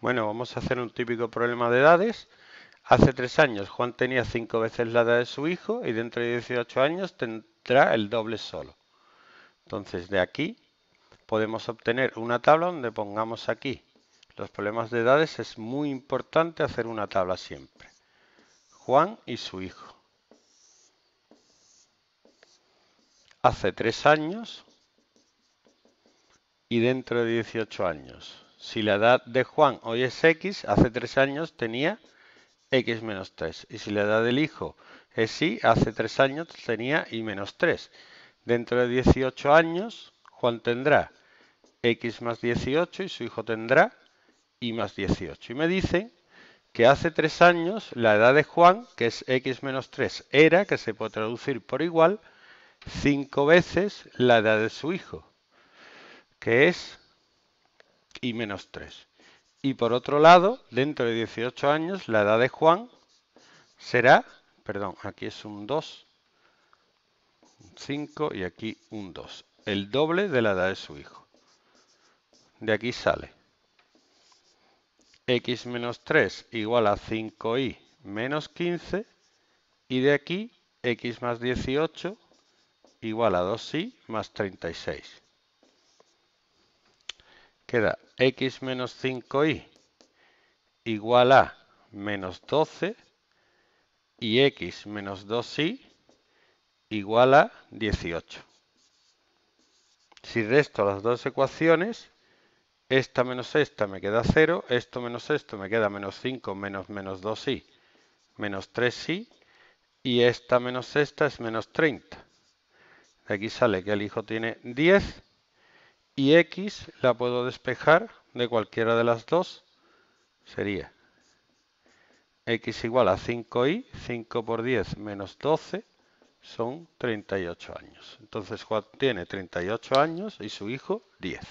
Bueno, vamos a hacer un típico problema de edades. Hace tres años Juan tenía cinco veces la edad de su hijo y dentro de 18 años tendrá el doble solo. Entonces de aquí podemos obtener una tabla donde pongamos aquí los problemas de edades. Es muy importante hacer una tabla siempre. Juan y su hijo. Hace tres años y dentro de 18 años. Si la edad de Juan hoy es X, hace 3 años tenía X menos 3. Y si la edad del hijo es Y, hace 3 años tenía Y menos 3. Dentro de 18 años, Juan tendrá X más 18 y su hijo tendrá Y más 18. Y me dicen que hace 3 años la edad de Juan, que es X menos 3, era, que se puede traducir por igual, 5 veces la edad de su hijo, que es y menos 3. Y por otro lado, dentro de 18 años, la edad de Juan será, perdón, aquí es un 2, 5 y aquí un 2, el doble de la edad de su hijo. De aquí sale x menos 3 igual a 5y menos 15 y de aquí x más 18 igual a 2 y más 36. Queda x menos 5y igual a menos 12 y x menos 2y igual a 18. Si resto las dos ecuaciones, esta menos esta me queda 0, esto menos esto me queda menos 5 menos menos 2i, menos 3i, y esta menos esta es menos 30. De aquí sale que el hijo tiene 10 y x la puedo despejar de cualquiera de las dos. Sería x igual a 5y, 5 por 10 menos 12 son 38 años. Entonces Juan tiene 38 años y su hijo 10.